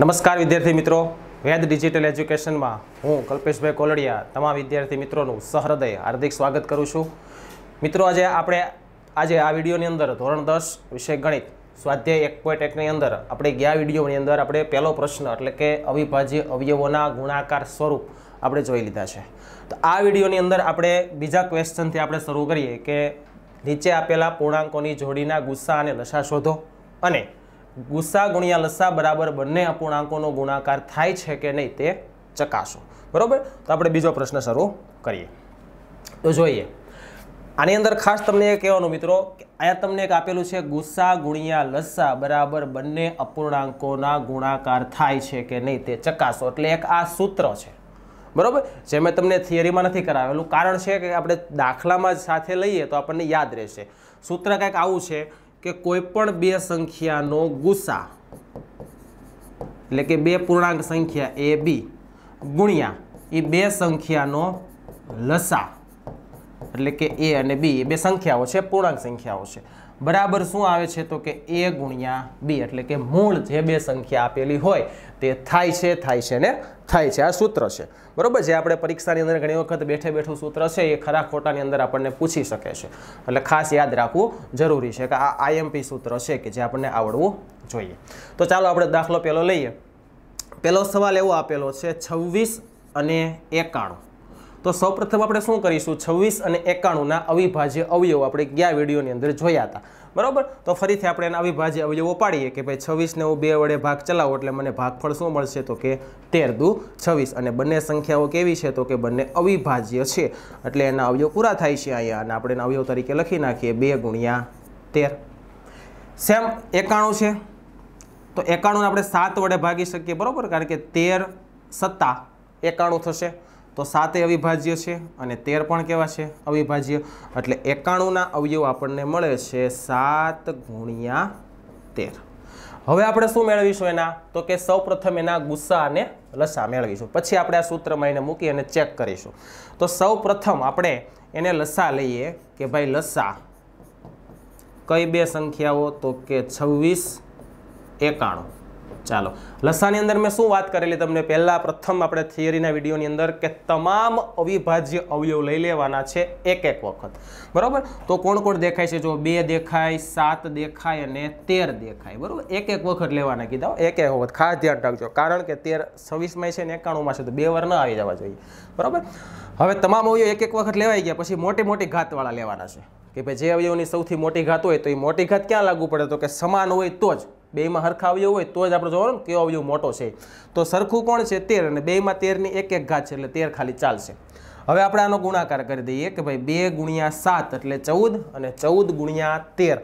નમસ્કાર વિદ્યાર્થી મિત્રો વેદ ડિજિટલ એજ્યુકેશનમાં હું કલ્પેશભાઈ કોલડિયા તમામ વિદ્યાર્થી મિત્રોનું સહૃદય હાર્દિક સ્વાગત કરું છું મિત્રો આજે આપણે આજે આ વિડીયોની અંદર ધોરણ દસ વિષય ગણિત સ્વાધ્યાય એક પોઈન્ટ એકની અંદર આપણે ગયા વિડીયોની અંદર આપણે પહેલો પ્રશ્ન એટલે કે અવિભાજ્ય અવયવોના ગુણાકાર સ્વરૂપ આપણે જોઈ લીધા છે તો આ વિડીયોની અંદર આપણે બીજા ક્વેશ્ચનથી આપણે શરૂ કરીએ કે નીચે આપેલા પૂર્ણાંકોની જોડીના ગુસ્સા અને દશા શોધો અને ગુસ્સા ગુણ્યા લસ્સા બરાબર બંને અપૂર્ણાંકોનો ગુણાકાર થાય છે કે નહીં તે ચકાસો બરાબર તો આપણે બીજો પ્રશ્ન શરૂ કરીએ તો જોઈએ આની અંદર ખાસ તમને એ કહેવાનું મિત્રો કે અહીંયા તમને એક આપેલું છે ગુસ્સા ગુણ્યા લસ્સા બરાબર બંને અપૂર્ણાંકોના ગુણાકાર થાય છે કે નહીં તે ચકાસો એટલે એક આ સૂત્ર છે બરાબર જે મેં તમને થિયરીમાં નથી કરાવેલું કારણ છે કે આપણે દાખલામાં સાથે લઈએ તો આપણને યાદ રહેશે સૂત્ર કંઈક આવું છે કે કોઈપણ બે સંખ્યાનો ગુસા એટલે કે બે પૂર્ણાંક સંખ્યા એ બી ગુણ્યા એ બે સંખ્યાનો લસા એટલે કે એ અને બી એ બે સંખ્યાઓ છે પૂર્ણાંક સંખ્યાઓ છે બરાબર શું આવે છે તો કે એ ગુણ્યા બી એટલે કે મૂળ જે બે સંખ્યા આપેલી હોય તે થાય છે થાય છે ને થાય છે આ સૂત્ર છે બરાબર જે આપણે પરીક્ષાની અંદર ઘણી વખત બેઠે બેઠું સૂત્ર છે એ ખરા ખોટાની અંદર આપણને પૂછી શકે છે એટલે ખાસ યાદ રાખવું જરૂરી છે કે આ આઈએમપી સૂત્ર છે કે જે આપણને આવડવું જોઈએ તો ચાલો આપણે દાખલો પહેલો લઈએ પહેલો સવાલ એવો આપેલો છે છવ્વીસ અને એકાણું તો સૌપ્રથમ આપણે શું કરીશું છવ્વીસ અને એકાણુંના અવિભાજ્ય અવયવો આપણે ગયા વિડીયોની અંદર જોયા હતા બરાબર તો ફરીથી આપણે એના અવિભાજ્ય અવયવો પાડીએ કે ભાઈ છવ્વીસને હું બે વડે ભાગ ચલાવો એટલે મને ભાગફળ શું મળશે તો કે તેર દુ છવ્વીસ અને બંને સંખ્યાઓ કેવી છે તો કે બંને અવિભાજ્ય છે એટલે એના અવયવ પૂરા થાય છે અહીંયા અને આપણે એના અવયવ તરીકે લખી નાખીએ બે ગુણ્યા તેર સેમ એકાણું છે તો એકાણુંને આપણે સાત વડે ભાગી શકીએ બરાબર કારણ કે તેર સત્તા એકાણું થશે તો સાતે અવિભાજ્ય છે અને તેર પણ કેવા છે અવિભાજ્ય એટલે એકાણુંના અવયવ આપણને મળે છે સાત ગુણ્યા તેર હવે આપણે શું મેળવીશું એના તો કે સૌપ્રથમ એના ગુસ્સા અને લસા મેળવીશું પછી આપણે આ સૂત્રમાં એને મૂકી અને ચેક કરીશું તો સૌ પ્રથમ આપણે એને લસા લઈએ કે ભાઈ લસા કઈ બે સંખ્યાઓ તો કે છવ્વીસ એકાણું ચાલો લસાની અંદર મેં શું વાત કરેલી તમને પહેલાં પ્રથમ આપણે થિયરીના વિડીયોની અંદર કે તમામ અવિભાજ્ય અવયવ લઈ લેવાના છે એક એક વખત બરાબર તો કોણ કોણ દેખાય છે જો બે દેખાય સાત દેખાય અને તેર દેખાય બરાબર એક એક વખત લેવાના કીધા એક એક વખત ખાસ ધ્યાન રાખજો કારણ કે તેર છવ્વીસમાં છે ને એકાણુંમાં છે તો બે વાર ન આવી જવા જોઈએ બરાબર હવે તમામ અવયવ એક એક વખત લેવાઈ ગયા પછી મોટી મોટી ઘાતવાળા લેવાના છે કે ભાઈ જે અવયવની સૌથી મોટી ઘાત હોય તો એ મોટી ઘાત ક્યાં લાગુ પડે તો કે સમાન હોય તો જ બેમાં સરખા અવયવ હોય તો જ આપણે જોવાનું કયો અવયવ મોટો છે તો સરખું કોણ છે તેર અને બેમાં તેરની એક એક ઘાત છે એટલે તેર ખાલી ચાલશે હવે આપણે આનો ગુણાકાર કરી દઈએ કે ભાઈ બે ગુણ્યા સાત એટલે ચૌદ અને ચૌદ ગુણ્યા તેર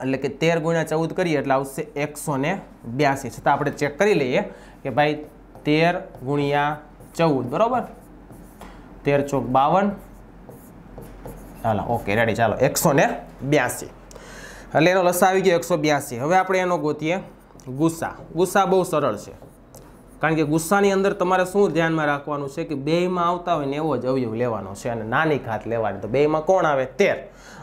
એટલે કે તેર ગુણ્યા ચૌદ કરીએ એટલે આવશે એકસો ને બ્યાસી છતાં આપણે ચેક કરી લઈએ કે ભાઈ તેર ગુણ્યા ચૌદ બરાબર તેર ચોક બાવન ચાલો ઓકે રેડી ચાલો એકસો ને બ્યાસી એટલે એનો લસા આવી ગયો એકસો બ્યાસી હવે આપણે એનો ગોતીએ ગુસ્સા ગુસ્સા બહુ સરળ છે કારણ કે ગુસ્સાની અંદર તમારે શું ધ્યાનમાં રાખવાનું છે કે બેયમાં આવતા હોય ને એવો જ અવયવ લેવાનો છે અને નાની ઘાત લેવાની તો બેયમાં કોણ આવે તેર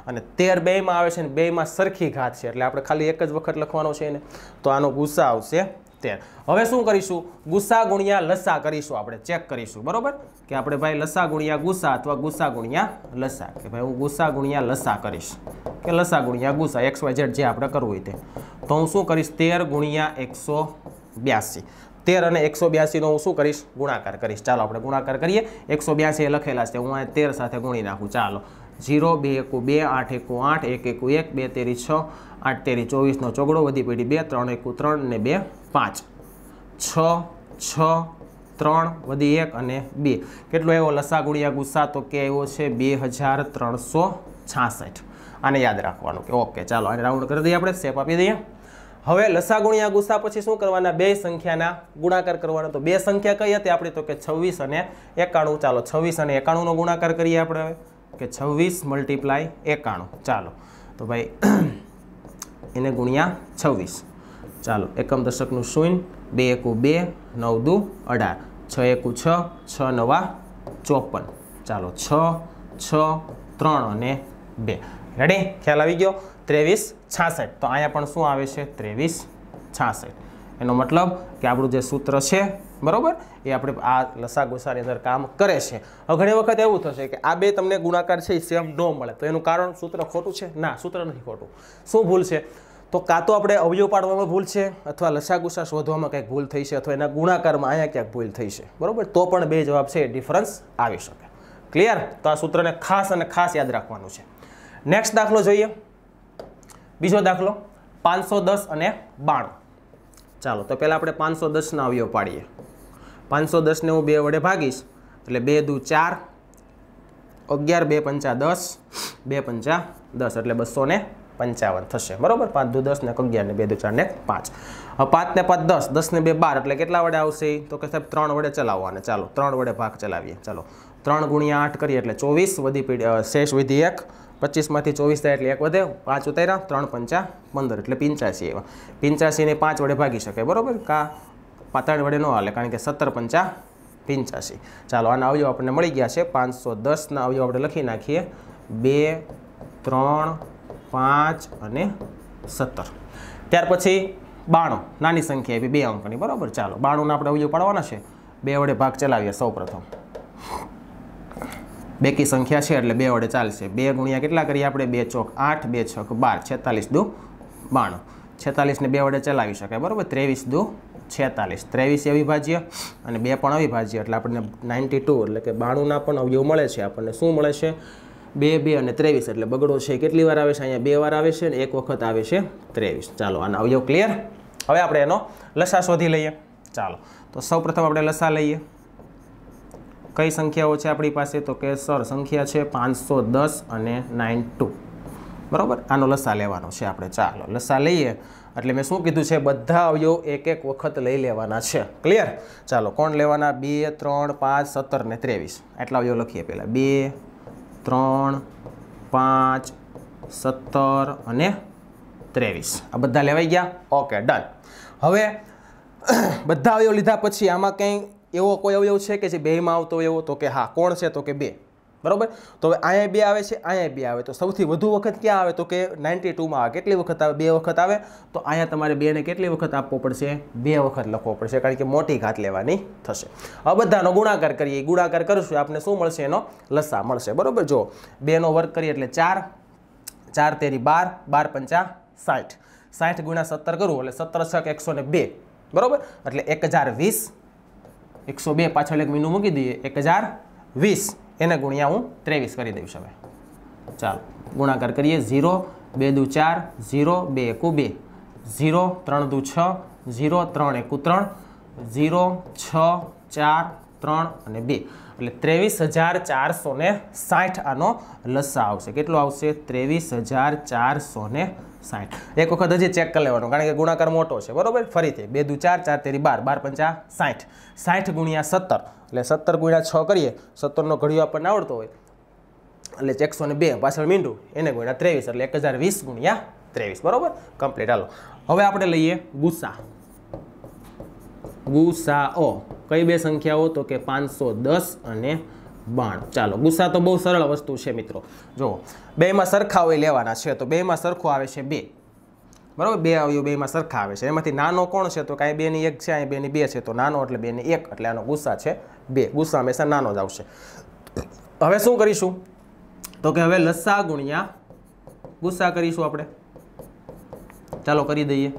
અને તેર બેયમાં આવે છે ને બેયમાં સરખી ઘાત છે એટલે આપણે ખાલી એક જ વખત લખવાનો છે ને તો આનો ગુસ્સા આવશે તેર હવે શું કરીશું ગુસ્સા ગુણ્યા લસા કરીશું આપણે ચેક કરીશું બરોબર કે આપણે ભાઈ લસા ગુણ્યા ગુસ્સા અથવા ગુસ્સા ગુણ્યા લસા કે ભાઈ હું ગુસ્સા ગુણ્યા લસા કરીશ કે લસા ગુણ્યા ગુસ્સા એક્સ વાય ઝેડ જે આપણે કરવું હોય તે તો હું શું કરીશ તેર ગુણ્યા એકસો બ્યાસી તેર અને એકસો બ્યાસીનો હું શું કરીશ ગુણાકાર કરીશ ચાલો આપણે ગુણાકાર કરીએ એકસો બ્યાસી લખેલા છે હું આ તેર સાથે ગુણી નાખું ચાલો જીરો બે એકું બે આઠ એકું આઠ એક એકું એક બે તેરી છ આઠ તેરી ચોવીસનો ચોગડો વધી પડી બે ત્રણ એકું ત્રણ ને બે પાંચ છ છ ત્રણ વધી એક અને બે કેટલો એવો લસા ગુણ્યા ગુસ્સા તો કે એવો છે બે હજાર ત્રણસો છાસઠ આને યાદ રાખવાનું કે ઓકે ચાલો આને રાઉન્ડ કરી દઈએ આપણે સ્ટેપ આપી દઈએ હવે લસા ગુણ્યા ગુસ્સા પછી શું કરવાના બે સંખ્યાના ગુણાકાર કરવાનો તો બે સંખ્યા કઈ હતી આપણી તો કે છવ્વીસ અને એકાણું ચાલો છવ્વીસ અને એકાણુંનો ગુણાકાર કરીએ આપણે હવે કે છવ્વીસ મલ્ટીપ્લાય એકાણું ચાલો તો ભાઈ એને ગુણ્યા છવ્વીસ ચાલો એકમ દશકનું શૂન્ય બે એકું બે નવ દુ અઢાર છ એકું છ છ નવા ચોપન ચાલો છ છ ત્રણ અને બે રેડી ખ્યાલ આવી ગયો ત્રેવીસ છાસઠ તો અહીંયા પણ શું આવે છે ત્રેવીસ છાસઠ એનો મતલબ કે આપણું જે સૂત્ર છે બરાબર એ આપણે આ લસા ગુસાની અંદર કામ કરે છે હવે ઘણી વખત એવું થશે કે આ બે તમને ગુણાકાર છે એ સેમ ન મળે તો એનું કારણ સૂત્ર ખોટું છે ના સૂત્ર નથી ખોટું શું ભૂલ છે તો કાં તો આપણે અવયવ પાડવામાં ભૂલ છે અથવા લસાગુસા શોધવામાં કંઈક ભૂલ થઈ છે અથવા એના ગુણાકારમાં અહીંયા ક્યાંક ભૂલ થઈ છે બરાબર તો પણ બે જવાબ છે ડિફરન્સ આવી શકે ક્લિયર તો આ સૂત્રને ખાસ અને ખાસ યાદ રાખવાનું છે નેક્સ્ટ દાખલો જોઈએ બીજો દાખલો પાંચસો દસ અને બાણું ચાલો તો પહેલાં આપણે પાંચસો દસના અવયવ પાડીએ પાંચસો દસને હું બે વડે ભાગીશ એટલે બે દુ ચાર અગિયાર બે પંચા દસ બે પંચા દસ એટલે બસો પંચાવન થશે બરાબર પાંચ દુ દસ ને અગિયાર ને બે દુ ચાર ને પાંચ પાંચ ને પાંચ દસ દસ ને બે બાર એટલે કેટલા વડે આવશે તો કે સાહેબ ત્રણ વડે ચલાવવાને ચાલો ત્રણ વડે ભાગ ચલાવીએ ચાલો ત્રણ ગુણ્યા આઠ કરીએ એટલે ચોવીસ વધી પીડી શેષ વિધિ એક પચીસમાંથી ચોવીસ થાય એટલે એક વધે પાંચ ઉતાર્યા ત્રણ પંચા પંદર એટલે પિંચાસી એવા પિંચાસીને પાંચ વડે ભાગી શકે બરાબર કા ત્રણ વડે ન હાલે કારણ કે સત્તર પંચા પિંચાસી ચાલો આના અવયવ આપણને મળી ગયા છે પાંચસો દસના અવયવ આપણે લખી નાખીએ બે ત્રણ પાંચ અને સત્તર ત્યાર પછી બાણું નાની સંખ્યા એવી બે અંકની બરાબર ચાલો બાણુંને આપણે અવયવ પાડવાના છે બે વડે ભાગ ચલાવીએ સૌ પ્રથમ બેકી સંખ્યા છે એટલે બે વડે ચાલશે બે ગુણ્યા કેટલા કરીએ આપણે બે ચોક આઠ બે છક બાર છેતાલીસ દુ બાણું છેતાલીસને બે વડે ચલાવી શકાય બરાબર ત્રેવીસ દુ છેતાલીસ ત્રેવીસ અવિભાજ્ય અને બે પણ અવિભાજ્ય એટલે આપણને નાઇન્ટી ટુ એટલે કે બાણુંના પણ અવયવ મળે છે આપણને શું મળે છે બે બે અને ત્રેવીસ એટલે બગડો છે કેટલી વાર આવે છે અહીંયા બે વાર આવે છે અને એક વખત આવે છે ત્રેવીસ ચાલો આનો અવયવ ક્લિયર હવે આપણે એનો લસા શોધી લઈએ ચાલો તો સૌપ્રથમ આપણે લસા લઈએ કઈ સંખ્યાઓ છે આપણી પાસે તો કે સર સંખ્યા છે પાંચસો અને નાઇન બરાબર આનો લસા લેવાનો છે આપણે ચાલો લસા લઈએ એટલે મેં શું કીધું છે બધા અવયવ એક એક વખત લઈ લેવાના છે ક્લિયર ચાલો કોણ લેવાના બે ત્રણ પાંચ સત્તર ને ત્રેવીસ આટલા અવયવ લખીએ પહેલાં બે ત્રણ પાંચ સત્તર અને ત્રેવીસ આ બધા લેવાઈ ગયા ઓકે ડન હવે બધા અવયવ લીધા પછી આમાં કંઈ એવો કોઈ અવયવ છે કે જે બેમાં આવતો એવો તો કે હા કોણ છે તો કે બે બરાબર તો હવે અહીંયા બે આવે છે અહીંયા બે આવે તો સૌથી વધુ વખત ક્યાં આવે તો કે નાઇન્ટી ટુમાં કેટલી વખત આવે બે વખત આવે તો અહીંયા તમારે બેને કેટલી વખત આપવો પડશે બે વખત લખવો પડશે કારણ કે મોટી ઘાત લેવાની થશે આ બધાનો ગુણાકાર કરીએ ગુણાકાર કરીશું આપણે શું મળશે એનો લસા મળશે બરાબર જો બેનો વર્ક કરીએ એટલે ચાર ચાર તેરી બાર બાર પંચા સાઠ સાઠ ગુણ્યા સત્તર કરું એટલે સત્તર છક એકસો ને બે બરાબર એટલે એક હજાર વીસ એકસો બે પાછળ એક મીનું મૂકી દઈએ એક હજાર વીસ એને ગુણ્યા હું ત્રેવીસ કરી દઈશ હવે ચાલો ગુણાકાર કરીએ ઝીરો બે દુ ચાર ઝીરો બે એકું બે ઝીરો ત્રણ દુ છ ઝીરો ત્રણ એકુ ત્રણ ઝીરો છ ચાર ત્રણ અને બે એટલે ત્રેવીસ હજાર ચારસો સાઠ આનો લસા આવશે કેટલો આવશે ત્રેવીસ હજાર ચારસો સાઠ એક વખત હજી ચેક કરી લેવાનો કારણ કે ગુણાકાર મોટો છે બરાબર ફરીથી બે દુ ચાર ચાર તેરી બાર બાર પંચા સાઠ સાઠ ગુણ્યા સત્તર એટલે સત્તર ગુણ્યા છ કરીએ સત્તરનો ઘડિયો આપણને આવડતો હોય એટલે એકસો ને બે પાછળ મીંડું એને ગુણ્યા ત્રેવીસ એટલે એક હજાર વીસ ગુણ્યા ત્રેવીસ બરાબર કમ્પ્લીટ હાલો હવે આપણે લઈએ ગુસ્સા ગુસાઓ કઈ બે સંખ્યાઓ તો કે પાંચસો દસ અને બાણ ચાલો ગુસ્સા તો બહુ સરળ વસ્તુ છે મિત્રો જુઓ બેમાં સરખા હોય લેવાના છે તો બેમાં સરખું આવે છે બે બરાબર બે આવ્યું બેમાં સરખા આવે છે એમાંથી નાનો કોણ છે તો કાંઈ બેની એક છે અહીં બેની બે છે તો નાનો એટલે બેની એક એટલે આનો ગુસ્સા છે બે ગુસ્સા હંમેશા નાનો જ આવશે હવે શું કરીશું તો કે હવે લસ્સા ગુણ્યા ગુસ્સા કરીશું આપણે ચાલો કરી દઈએ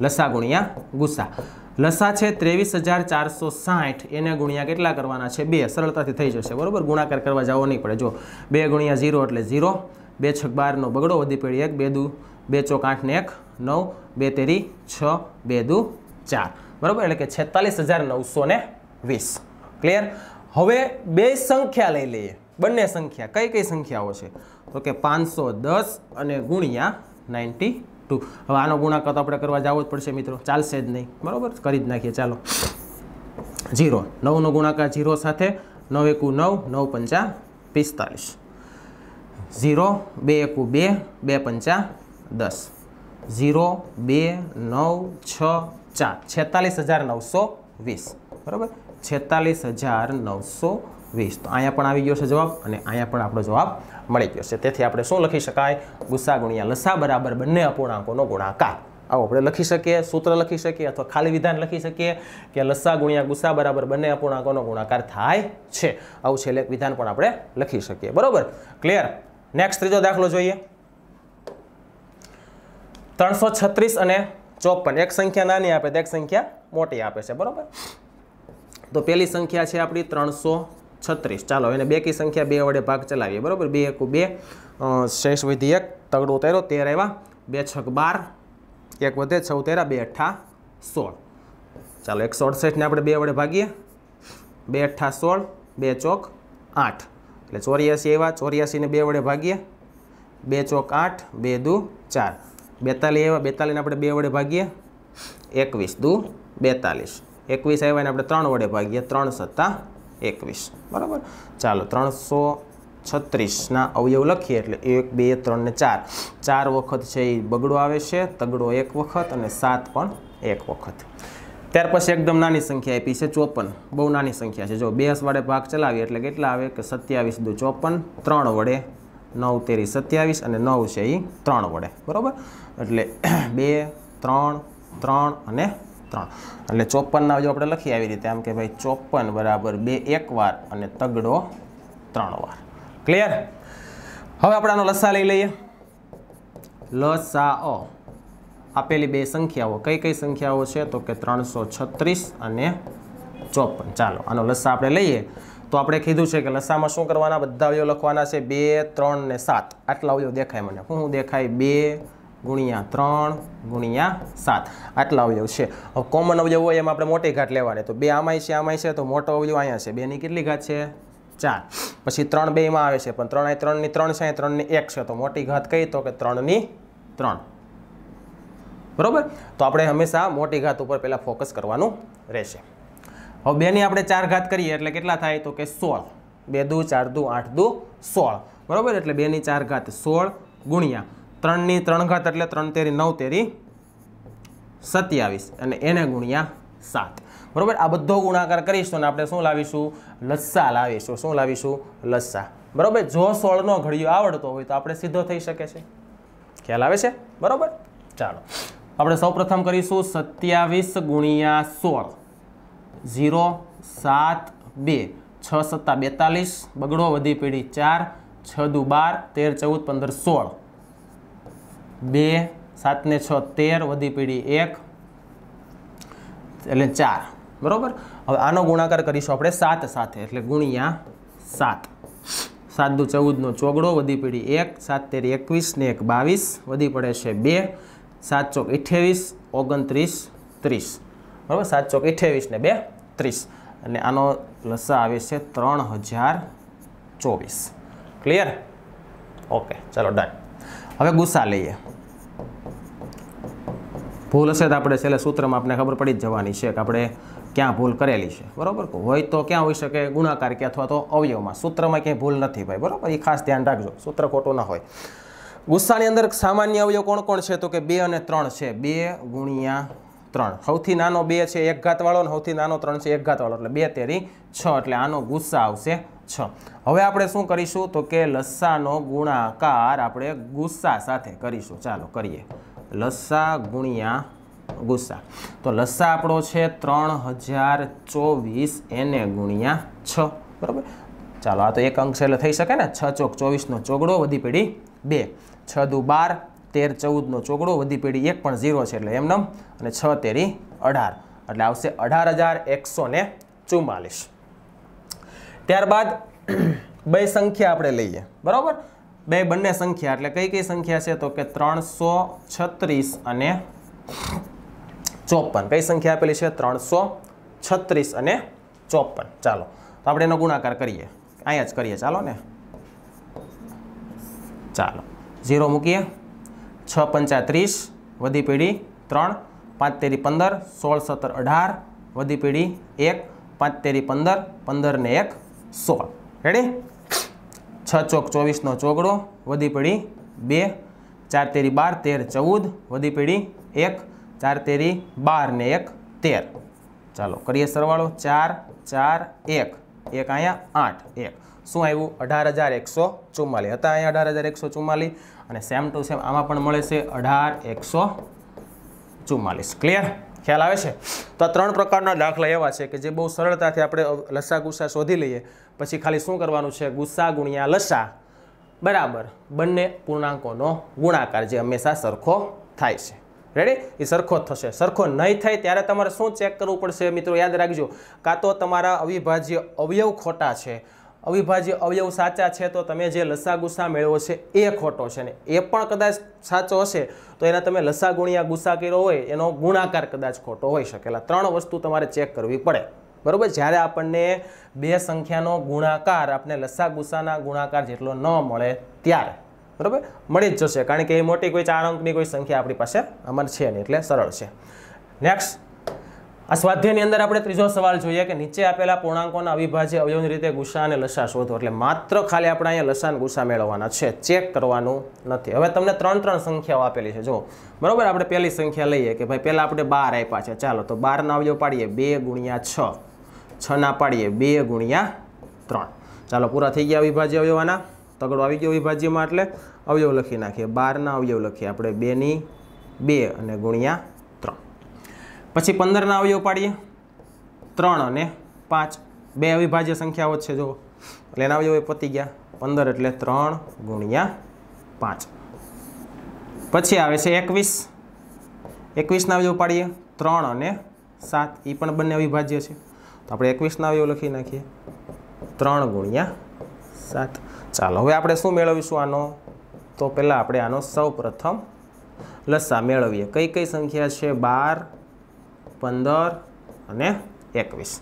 લસા ગુણ્યા ગુસ્સા લસા છે ત્રેવીસ હજાર ચારસો સાઠ એને ગુણ્યા કેટલા કરવાના છે બે સરળતાથી થઈ જશે બરાબર ગુણાકાર કરવા જવો નહીં પડે જો બે ગુણ્યા ઝીરો એટલે ઝીરો બે છક બારનો બગડો વધી પેઢી એક બે દુ બે ચોક આઠ ને એક નવ બે તેરી છ બે દુ ચાર બરાબર એટલે કે છેતાલીસ હજાર નવસો ને વીસ ક્લિયર હવે બે સંખ્યા લઈ લઈએ બંને સંખ્યા કઈ કઈ સંખ્યાઓ છે તો કે પાંચસો દસ અને ગુણ્યા નાઇન્ટી ટુ હવે આનો ગુણાકાર તો આપણે કરવા જવો જ પડશે મિત્રો ચાલશે જ નહીં બરાબર કરી જ નાખીએ ચાલો જીરો નવનો ગુણાકાર જીરો સાથે નવ એકુ નવ નવ પંચા પિસ્તાલીસ ઝીરો બે એકુ બે બે પંચા દસ ઝીરો બે નવ છ ચાર છેતાલીસ હજાર નવસો વીસ બરાબર છેતાલીસ હજાર નવસો વીસ તો અહીંયા પણ આવી ગયો છે જવાબ અને અહીંયા પણ આપણો જવાબ મળી ગયો છે તેથી આપણે શું લખી શકાય ગુસ્સા ગુણ્યા લસા બરાબર બંને અપૂર્ણાંકોનો ગુણાકાર આવો આપણે લખી શકીએ સૂત્ર લખી શકીએ અથવા ખાલી વિધાન લખી શકીએ કે લસા ગુણ્યા ગુસ્સા બરાબર બંને અપૂર્ણાંકોનો ગુણાકાર થાય છે આવું છેલ્લે વિધાન પણ આપણે લખી શકીએ બરાબર ક્લિયર નેક્સ્ટ ત્રીજો દાખલો જોઈએ ત્રણસો છત્રીસ અને ચોપન એક સંખ્યા નાની આપે તો એક સંખ્યા મોટી આપે છે બરાબર તો પહેલી સંખ્યા છે આપણી ત્રણસો છત્રીસ ચાલો એને બેકી સંખ્યા બે વડે ભાગ ચલાવીએ બરાબર બે એકું બે શેષ વિધિ એક તગડો ઉતાર્યો તેર એવા બે છક બાર એક વધે છ ઉતાર્યા બે અઠા સોળ ચાલો એકસો અડસઠને આપણે બે વડે ભાગીએ બે અઠા સોળ બે ચોક આઠ એટલે ચોર્યાસી એવા ચોર્યાસીને બે વડે ભાગીએ બે ચોક આઠ બે દુ ચાર બેતાલીસ એવા બેતાલીસને આપણે બે વડે ભાગીએ એકવીસ દુ બેતાલીસ એકવીસ આવ્યા આપણે ત્રણ વડે ભાગીએ ત્રણ સત્તા એકવીસ બરાબર ચાલો ત્રણસો છત્રીસના અવયવ લખીએ એટલે એક બે ત્રણ ને ચાર ચાર વખત છે એ બગડો આવે છે તગડો એક વખત અને સાત પણ એક વખત ત્યાર પછી એકદમ નાની સંખ્યા આપી છે ચોપન બહુ નાની સંખ્યા છે જો બેસ વડે ભાગ ચલાવીએ એટલે કેટલા આવે કે સત્યાવીસ દુ ચોપન ત્રણ વડે નવ તેરી સત્યાવીસ અને નવ છે એ ત્રણ વડે બરાબર એટલે બે ત્રણ ત્રણ અને ત્રણ એટલે ચોપનના જો આપણે લખીએ આવી રીતે આમ કે ભાઈ ચોપન બરાબર બે એક વાર અને તગડો ત્રણ વાર ક્લિયર હવે આપણે આનો લસા લઈ લઈએ લસા અ આપેલી બે સંખ્યાઓ કઈ કઈ સંખ્યાઓ છે તો કે ત્રણસો છત્રીસ અને ચોપન ચાલો આનો લસા આપણે લઈએ તો આપણે કીધું છે કે લસામાં શું કરવાના બધા અવયવ લખવાના છે બે ત્રણ ને સાત આટલા અવયવ દેખાય મને હું દેખાય બે ગુણ્યા ત્રણ ગુણ્યા સાત આટલા અવયવ છે કોમન અવયવ હોય એમાં આપણે મોટી ઘાટ લેવાડે તો બે આમાંય છે આમાંય છે તો મોટો અવયવ અહીંયા છે બેની કેટલી ઘાત છે ચાર પછી ત્રણ બેમાં આવે છે પણ ત્રણ ત્રણની ત્રણ છે ત્રણની એક છે તો મોટી ઘાત કહી તો કે ત્રણની ત્રણ બરાબર તો આપણે હંમેશા મોટી ઘાત ઉપર પહેલાં ફોકસ કરવાનું રહેશે હવે બેની આપણે ચાર ઘાત કરીએ એટલે કેટલા થાય તો કે સોળ બે દુ ચાર દુ આઠ દુ સોળ બરાબર એટલે બેની ચાર ઘાત સોળ ગુણ્યા ત્રણની ત્રણ ઘાત એટલે ત્રણ તેરી નવ તેરી સત્યાવીસ અને એને ગુણ્યા સાત બરાબર આ બધો ગુણાકાર કરીશું અને આપણે શું લાવીશું લસ્સા લાવીશું શું લાવીશું લસ્સા બરાબર જો સોળનો ઘડિયો આવડતો હોય તો આપણે સીધો થઈ શકે છે ખ્યાલ આવે છે બરાબર ચાલો આપણે સૌપ્રથમ કરીશું સત્યાવીસ ગુણ્યા સોળ ઝીરો સાત બે છ સત્તા બેતાલીસ બગડો વધી પેઢી ચાર છ દુ બાર તેર ચૌદ પંદર સોળ બે સાતને છ તેર વધી પીડી એક એટલે ચાર બરાબર હવે આનો ગુણાકાર કરીશું આપણે સાત સાથે એટલે ગુણ્યા સાત સાત દુ ચૌદનો ચોગડો વધી પીડી એક સાત તેર એકવીસ ને એક બાવીસ વધી પડે છે બે સાત ચોક અઠ્યાવીસ ઓગણત્રીસ ત્રીસ બરાબર સાત ચોક અઠ્યાવીસ ને બે ત્રીસ અને આનો લસા આવે છે ત્રણ હજાર ચોવીસ ક્લિયર ઓકે ચાલો ડન હવે ગુસ્સા લઈએ ભૂલ હશે તો આપણે છેલ્લે સૂત્રમાં આપણે ખબર પડી જ જવાની છે કે આપણે ક્યાં ભૂલ કરેલી છે બરાબર હોય તો ક્યાં હોઈ શકે ગુણાકાર કે અથવા તો અવયવમાં સૂત્રમાં ક્યાંય ભૂલ નથી ભાઈ બરાબર એ ખાસ ધ્યાન રાખજો સૂત્ર ખોટું ના હોય ગુસ્સાની અંદર સામાન્ય અવયવ કોણ કોણ છે તો કે બે અને ત્રણ છે બે ગુણ્યા ત્રણ સૌથી નાનો બે છે એક ઘાતવાળો અને સૌથી નાનો ત્રણ છે એક ઘાતવાળો એટલે બે તેરી છ એટલે આનો ગુસ્સા આવશે છ હવે આપણે શું કરીશું તો કે લસ્સાનો ગુણાકાર આપણે ગુસ્સા સાથે કરીશું ચાલો કરીએ લસ્સા ગુણ્યા ગુસ્સા તો લસ્સા આપણો છે ત્રણ હજાર ચોવીસ એને ગુણ્યા છ બરાબર ચાલો આ તો એક અંક છે થઈ શકે ને છ ચોક ચોવીસનો ચોગડો વધી પેઢી બે છ દુ બાર તેર ચૌદનો ચોગડો વધી પેઢી એક પણ ઝીરો છે એટલે એમનેમ અને છ તેરી અઢાર એટલે આવશે અઢાર હજાર એકસો ને ચુમ્માલીસ ત્યારબાદ બે સંખ્યા આપણે લઈએ બરાબર બે બંને સંખ્યા એટલે કઈ કઈ સંખ્યા છે તો કે ત્રણસો છત્રીસ અને ચોપન કઈ સંખ્યા આપેલી છે ત્રણસો છત્રીસ અને ચોપન ચાલો તો આપણે એનો ગુણાકાર કરીએ અહીંયા જ કરીએ ચાલો ને ચાલો ઝીરો મૂકીએ છ પંચાત્રીસ વધી પેઢી ત્રણ પાંચ તેરી પંદર સોળ સત્તર અઢાર વધી પેઢી એક પાંચ તેરી પંદર પંદર ને એક સો રેડી છ ચોક ચોવીસનો ચોગડો વધી પડી બે ચાર તેરી બાર તેર ચૌદ વધી પડી એક ચાર તેરી બાર ને એક તેર ચાલો કરીએ સરવાળો ચાર ચાર એક એક અહીંયા આઠ એક શું આવ્યું અઢાર હજાર એકસો ચુમ્માલીસ હતા અહીંયા અઢાર હજાર એકસો ચુમ્માલીસ અને સેમ ટુ સેમ આમાં પણ મળે છે અઢાર એકસો ચુમ્માલીસ ક્લિયર ખ્યાલ આવે છે તો આ ત્રણ પ્રકારના દાખલા એવા છે કે જે બહુ સરળતાથી આપણે લસા ગુસ્સા શોધી લઈએ પછી ખાલી શું કરવાનું છે ગુસ્સા ગુણ્યા લસા બરાબર બંને પૂર્ણાંકોનો ગુણાકાર જે હંમેશા સરખો થાય છે રેડી એ સરખો જ થશે સરખો નહીં થાય ત્યારે તમારે શું ચેક કરવું પડશે મિત્રો યાદ રાખજો કાં તો તમારા અવિભાજ્ય અવયવ ખોટા છે અવિભાજ્ય અવયવ સાચા છે તો તમે જે લસા ગુસ્સા મેળવો છે એ ખોટો છે ને એ પણ કદાચ સાચો હશે તો એના તમે લસા ગુણ્યા ગુસ્સા કર્યો હોય એનો ગુણાકાર કદાચ ખોટો હોઈ શકેલા ત્રણ વસ્તુ તમારે ચેક કરવી પડે બરાબર જ્યારે આપણને બે સંખ્યાનો ગુણાકાર આપણે લસા ગુસ્સાના ગુણાકાર જેટલો ન મળે ત્યારે બરાબર મળી જ જશે કારણ કે એ મોટી કોઈ ચાર અંકની કોઈ સંખ્યા આપણી પાસે અમર છે નહીં એટલે સરળ છે નેક્સ્ટ આ સ્વાધ્યાયની અંદર આપણે ત્રીજો સવાલ જોઈએ કે નીચે આપેલા પૂર્ણાંકોના અવિભાજ્ય અવયવની રીતે ગુસા અને લસા શોધો એટલે માત્ર ખાલી આપણે અહીંયા લસા ગુસ્સા મેળવવાના છે ચેક કરવાનું નથી હવે તમને ત્રણ ત્રણ સંખ્યાઓ આપેલી છે જો બરાબર આપણે પહેલી સંખ્યા લઈએ કે ભાઈ પહેલાં આપણે બાર આપ્યા છે ચાલો તો બારના અવયવ પાડીએ બે ગુણ્યા છ ના પાડીએ બે ગુણ્યા ત્રણ ચાલો પૂરા થઈ ગયા અવિભાજ્ય અવયવાના તગડો આવી ગયો વિભાજ્યમાં એટલે અવયવ લખી નાખીએ બારના અવયવ લખીએ આપણે બેની બે અને ગુણ્યા પછી પંદરના અવયવ પાડીએ ત્રણ અને પાંચ બે અવિભાજ્ય સંખ્યાઓ છે જો એટલે એના અવયવ પતી ગયા પંદર એટલે ત્રણ ગુણ્યા પાંચ પછી આવે છે એકવીસ એકવીસના અવયવ પાડીએ ત્રણ અને સાત એ પણ બંને અવિભાજ્ય છે તો આપણે એકવીસના અવયવ લખી નાખીએ ત્રણ ગુણ્યા સાત ચાલો હવે આપણે શું મેળવીશું આનો તો પહેલાં આપણે આનો સૌ પ્રથમ લસા મેળવીએ કઈ કઈ સંખ્યા છે બાર પંદર અને એકવીસ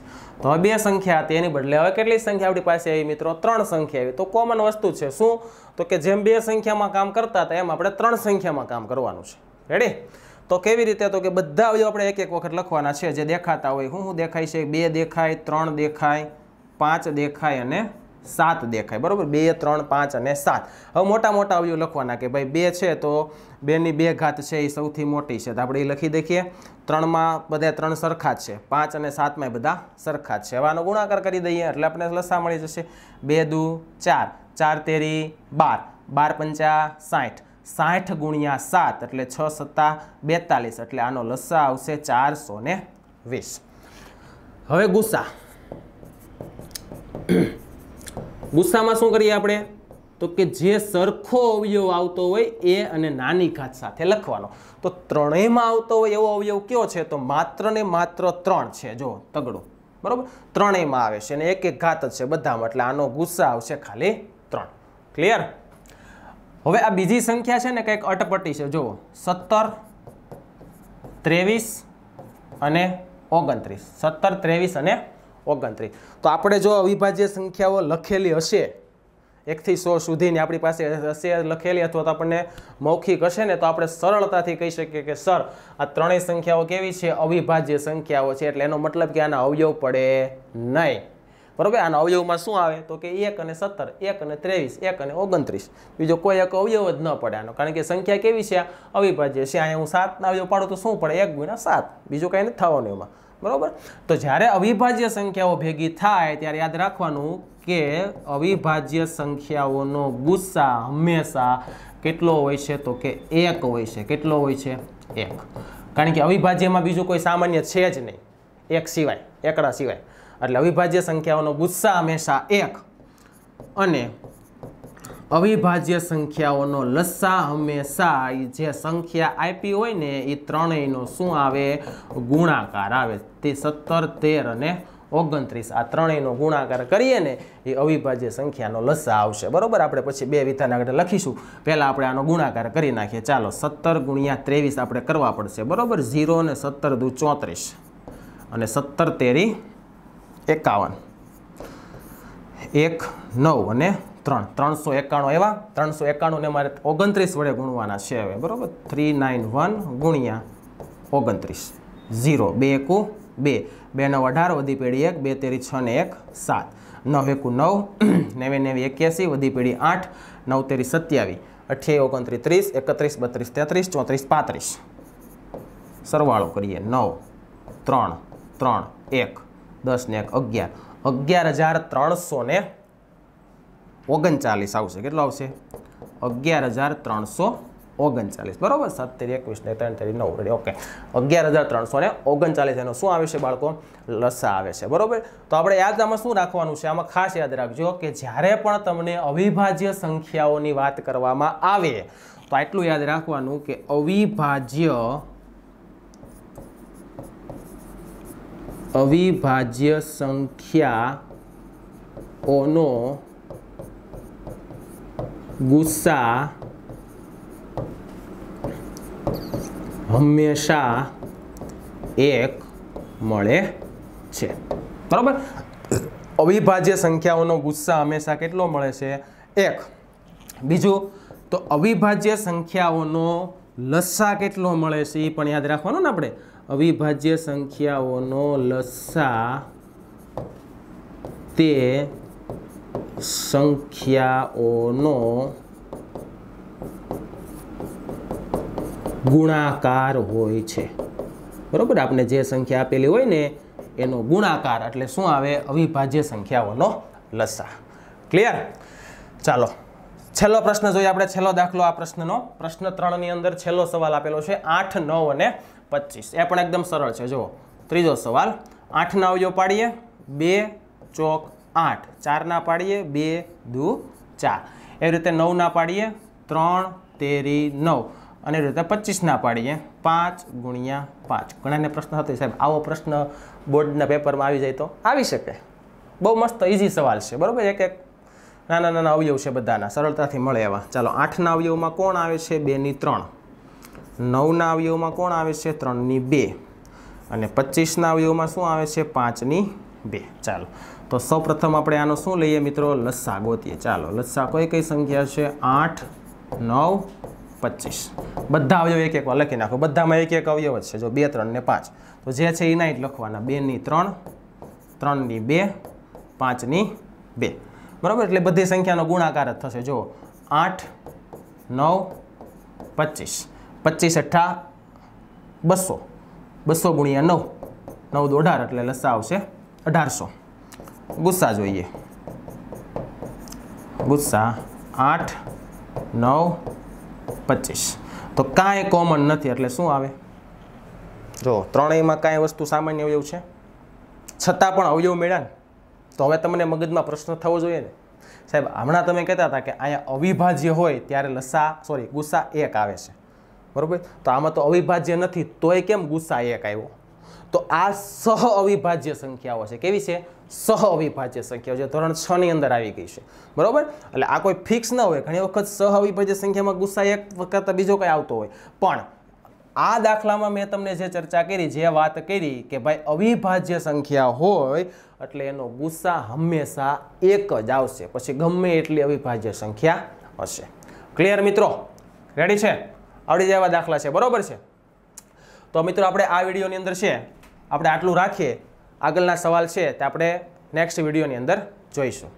તો બે સંખ્યા તેની બદલે હવે કેટલી સંખ્યા આપણી પાસે આવી મિત્રો ત્રણ સંખ્યા આવી તો કોમન વસ્તુ છે શું તો કે જેમ બે સંખ્યામાં કામ કરતા હતા એમ આપણે ત્રણ સંખ્યામાં કામ કરવાનું છે રેડી તો કેવી રીતે તો કે બધા અવયવ આપણે એક એક વખત લખવાના છે જે દેખાતા હોય શું શું દેખાય છે બે દેખાય ત્રણ દેખાય પાંચ દેખાય અને સાત દેખાય બરાબર બે ત્રણ પાંચ અને સાત હવે મોટા મોટા અવયવ લખવાના કે ભાઈ બે છે તો બેની બે ઘાત છે એ સૌથી મોટી છે તો આપણે એ લખી દેખીએ ત્રણમાં બધા ત્રણ સરખા જ છે પાંચ અને સાતમાં બધા સરખા જ છે હવે આનો ગુણાકાર કરી દઈએ એટલે આપણે લસા મળી જશે બે દુ ચાર ચાર તેરી બાર બાર પંચા સાઠ સાઠ ગુણ્યા સાત એટલે છ સત્તા બેતાલીસ એટલે આનો લસ્સા આવશે ચારસો ને વીસ હવે ગુસ્સા ગુસ્સામાં શું કરીએ આપણે તો કે જે સરખો અવયવ આવતો હોય એ અને નાની ઘાત સાથે લખવાનો તો ત્રણેયમાં આવતો હોય એવો અવયવ કયો છે તો માત્ર ને માત્ર ત્રણ છે જો તગડું બરાબર ત્રણેયમાં આવે છે અને એક એક ઘાત જ છે બધામાં એટલે આનો ગુસ્સા આવશે ખાલી ત્રણ ક્લિયર હવે આ બીજી સંખ્યા છે ને કંઈક અટપટી છે જો સત્તર ત્રેવીસ અને ઓગણત્રીસ સત્તર ત્રેવીસ અને ઓગણત્રીસ તો આપણે જો અવિભાજ્ય સંખ્યાઓ લખેલી હશે એકથી સો સુધીની આપણી પાસે હશે લખેલી અથવા તો આપણને મૌખિક હશે ને તો આપણે સરળતાથી કહી શકીએ કે સર આ ત્રણેય સંખ્યાઓ કેવી છે અવિભાજ્ય સંખ્યાઓ છે એટલે એનો મતલબ કે આના અવયવ પડે નહીં બરાબર આના અવયવમાં શું આવે તો કે એક અને સત્તર એક અને ત્રેવીસ એક અને ઓગણત્રીસ બીજો કોઈ એક અવયવ જ ન પડે આનો કારણ કે સંખ્યા કેવી છે અવિભાજ્ય છે અહીંયા હું સાતના અવયવ પાડું તો શું પડે એક ગુણ્યા સાત બીજું કાંઈ નથી થવાનું એમાં બરાબર તો જ્યારે અવિભાજ્ય સંખ્યાઓ ભેગી થાય ત્યારે યાદ રાખવાનું કે અવિભાજ્ય સંખ્યાઓનો ગુસ્સા હંમેશા કેટલો હોય છે તો કે એક હોય છે કેટલો હોય છે એક કારણ કે અવિભાજ્યમાં બીજું કોઈ સામાન્ય છે જ નહીં એક સિવાય એકડા સિવાય એટલે અવિભાજ્ય સંખ્યાઓનો ગુસ્સા હંમેશા એક અને અવિભાજ્ય સંખ્યાઓનો લસ્સા હંમેશા જે સંખ્યા આપી હોય ને એ ત્રણેયનો શું આવે ગુણાકાર આવે તે સત્તર તેર અને ઓગણત્રીસ આ ત્રણેયનો ગુણાકાર કરીએ ને એ અવિભાજ્ય સંખ્યાનો લસા આવશે બરાબર આપણે પછી બે વિધાન આગળ લખીશું પહેલાં આપણે આનો ગુણાકાર કરી નાખીએ ચાલો સત્તર ગુણ્યા ત્રેવીસ આપણે કરવા પડશે બરાબર ઝીરો અને સત્તર દુ ચોત્રીસ અને સત્તર તેરી એકાવન એક નવ અને ત્રણ ત્રણસો એકાણું એવા ત્રણસો એકાણુંને મારે ઓગણત્રીસ વડે ગુણવાના છે હવે બરાબર થ્રી નાઇન વન ગુણ્યા ઓગણત્રીસ ઝીરો બે એકું બે બે નવ અઢાર વધી પેઢી એક બે તેરી છ ને એક સાત નવ એકુ નવ નેવે નેવી એક્યાસી વધી પેઢી આઠ નવ તેરી સત્યાવી અઠ્યાવી ઓગણત્રીસ ત્રીસ એકત્રીસ બત્રીસ તેત્રીસ ચોત્રીસ પાંત્રીસ સરવાળો કરીએ નવ ત્રણ ત્રણ એક દસ ને એક અગિયાર અગિયાર હજાર ત્રણસો ને ઓગણચાલીસ આવશે કેટલો આવશે અગિયાર હજાર ત્રણસો ઓગણચાલીસ બરાબર સાત તેરી એકવીસ ને ત્રણ તેરી નવ રેડી ઓકે અગિયાર હજાર ત્રણસો ને ઓગણચાલીસ એનો શું આવે છે બાળકો લસા આવે છે બરાબર તો આપણે યાદ આમાં શું રાખવાનું છે આમાં ખાસ યાદ રાખજો કે જ્યારે પણ તમને અવિભાજ્ય સંખ્યાઓની વાત કરવામાં આવે તો આટલું યાદ રાખવાનું કે અવિભાજ્ય અવિભાજ્ય સંખ્યાઓનો ગુસ્સા હંમેશા એક મળે છે બરાબર અવિભાજ્ય સંખ્યાઓનો ગુસ્સા હંમેશા કેટલો મળે છે એક બીજું તો અવિભાજ્ય સંખ્યાઓનો લસા કેટલો મળે છે એ પણ યાદ રાખવાનું ને આપણે અવિભાજ્ય સંખ્યાઓનો લસા તે સંખ્યાઓનો ગુણાકાર હોય છે બરાબર આપણે જે સંખ્યા આપેલી હોય ને એનો ગુણાકાર એટલે શું આવે અવિભાજ્ય સંખ્યાઓનો લસા ક્લિયર ચાલો છેલ્લો પ્રશ્ન જોઈએ આપણે છેલ્લો દાખલો આ પ્રશ્નનો પ્રશ્ન ત્રણની અંદર છેલ્લો સવાલ આપેલો છે આઠ નવ અને પચીસ એ પણ એકદમ સરળ છે જુઓ ત્રીજો સવાલ આઠના અવયવ પાડીએ બે ચોક આઠ ચારના પાડીએ બે દુ ચાર એવી રીતે નવના પાડીએ ત્રણ તેરી નવ અને અનિરુદ્ધા પચીસના પાડીએ પાંચ ગુણ્યા પાંચ ઘણાને પ્રશ્ન હતો સાહેબ આવો પ્રશ્ન બોર્ડના પેપરમાં આવી જાય તો આવી શકે બહુ મસ્ત ઇઝી સવાલ છે બરાબર એક એક નાના નાના અવયવ છે બધાના સરળતાથી મળે એવા ચાલો આઠના અવયવમાં કોણ આવે છે બેની ત્રણ નવના અવયવમાં કોણ આવે છે ત્રણની બે અને પચીસના અવયવમાં શું આવે છે પાંચની બે ચાલો તો સૌપ્રથમ આપણે આનો શું લઈએ મિત્રો લસ્સા ગોતીએ ચાલો લસ્સા કઈ કઈ સંખ્યા છે આઠ નવ પચીસ બધા અવયવ એક એકવાર લખી નાખો બધામાં એક એક અવયવ જ છે જો બે ત્રણ ને પાંચ તો જે છે એ નાઇટ લખવાના બેની ત્રણ ત્રણની બે પાંચની બે બરાબર એટલે બધી સંખ્યાનો ગુણાકાર જ થશે જો આઠ નવ પચીસ પચીસ અઠ્ઠા બસો બસો ગુણ્યા નવ નવ દો અઢાર એટલે લસા આવશે અઢારસો ગુસ્સા જોઈએ ગુસ્સા આઠ નવ પચીસ તો કાંઈ કોમન નથી એટલે શું આવે જો ત્રણેયમાં કાંઈ વસ્તુ સામાન્ય અવયવ છે છતાં પણ અવયવ મેળ્યા તો હવે તમને મગજમાં પ્રશ્ન થવો જોઈએ ને સાહેબ હમણાં તમે કહેતા હતા કે અહીંયા અવિભાજ્ય હોય ત્યારે લસા સોરી ગુસ્સા એક આવે છે બરાબર તો આમાં તો અવિભાજ્ય નથી તોય કેમ ગુસ્સા એક આવ્યો તો આ સહ અવિભાજ્ય સંખ્યાઓ છે કેવી છે સહ અવિભાજ્ય સંખ્યાઓ જે ધોરણ છ ની અંદર આવી ગઈ છે બરોબર એટલે આ કોઈ ફિક્સ ન હોય ઘણી વખત સહ અવિભાજ્ય સંખ્યામાં ગુસ્સા એક વખત બીજો કંઈ આવતો હોય પણ આ દાખલામાં મેં તમને જે ચર્ચા કરી જે વાત કરી કે ભાઈ અવિભાજ્ય સંખ્યા હોય એટલે એનો ગુસ્સા હંમેશા એક જ આવશે પછી ગમે એટલી અવિભાજ્ય સંખ્યા હશે ક્લિયર મિત્રો રેડી છે આવડી જેવા દાખલા છે બરોબર છે તો મિત્રો આપણે આ વિડીયોની અંદર છે આપણે આટલું રાખીએ આગળના સવાલ છે તે આપણે નેક્સ્ટ વિડીયોની અંદર જોઈશું